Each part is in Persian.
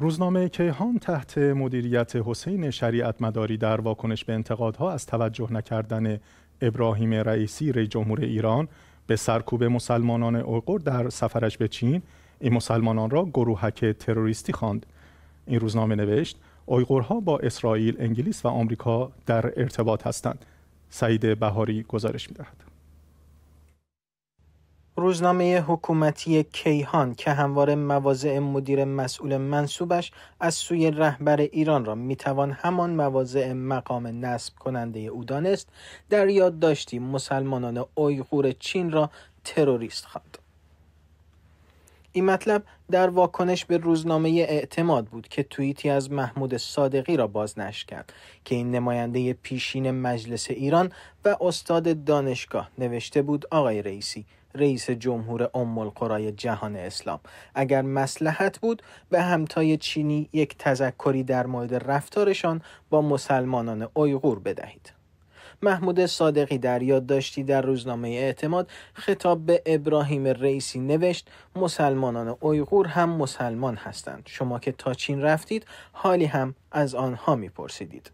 روزنامه کیهان تحت مدیریت حسین شریعت مداری در واکنش به انتقادها از توجه نکردن ابراهیم رئیسی رئیس جمهور ایران به سرکوب مسلمانان اوغور در سفرش به چین این مسلمانان را گروهک تروریستی خواند این روزنامه نوشت اویغورها با اسرائیل، انگلیس و آمریکا در ارتباط هستند. سعید بهاری گزارش می‌دهد. روزنامه حکومتی کیهان که همواره مواضع مدیر مسئول منصوبش از سوی رهبر ایران را میتوان همان مواضع مقام نصب کننده او دانست در یادداشتی مسلمانان اویغور چین را تروریست خواند این مطلب در واکنش به روزنامه اعتماد بود که توییتی از محمود صادقی را بازنشر کرد که این نماینده پیشین مجلس ایران و استاد دانشگاه نوشته بود آقای رئیسی رئیس جمهور ام القرای جهان اسلام اگر مسلحت بود به همتای چینی یک تذکری در مورد رفتارشان با مسلمانان اویغور بدهید محمود صادقی در یادداشتی در روزنامه اعتماد خطاب به ابراهیم رئیسی نوشت مسلمانان اویغور هم مسلمان هستند شما که تا چین رفتید حالی هم از آنها میپرسیدید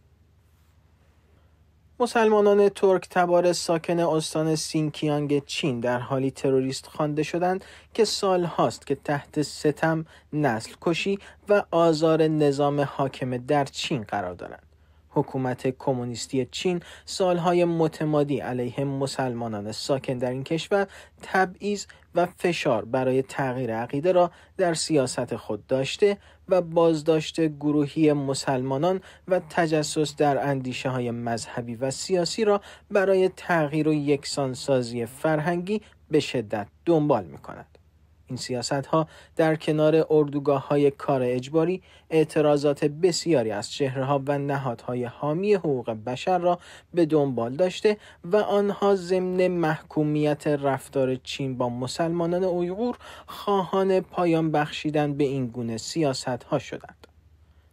مسلمانان ترک تبار ساکن استان سینکیانگ چین در حالی تروریست خوانده شدند که سال هاست که تحت ستم، نسل کشی و آزار نظام حاکم در چین قرار دارند. حکومت کمونیستی چین سالهای متمادی علیه مسلمانان ساکن در این کشور تبعیض و فشار برای تغییر عقیده را در سیاست خود داشته و بازداشت گروهی مسلمانان و تجسس در اندیشه های مذهبی و سیاسی را برای تغییر و یکسانسازی فرهنگی به شدت دنبال می کند. این سیاست ها در کنار اردوگاه های کار اجباری اعتراضات بسیاری از چهرهها و نهادهای حامی حقوق بشر را به دنبال داشته و آنها ضمن محکومیت رفتار چین با مسلمانان اویغور خواهان پایان بخشیدن به این گونه سیاست ها شدند.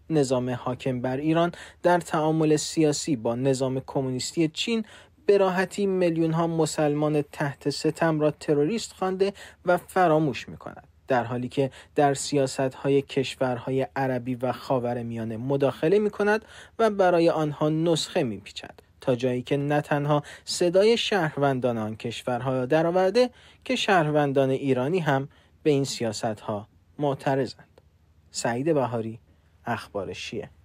نظام حاکم بر ایران در تعامل سیاسی با نظام کمونیستی چین به راحتی میلیون ها مسلمان تحت ستم را تروریست خوانده و فراموش می کند. در حالی که در سیاست های کشورهای عربی و خاور میانه مداخله می کند و برای آنها نسخه می پیچد. تا جایی که نه تنها صدای شهروندان آن کشورها درآورده که شهروندان ایرانی هم به این سیاست ها معترضند. سعید بهاری اخبار شیعه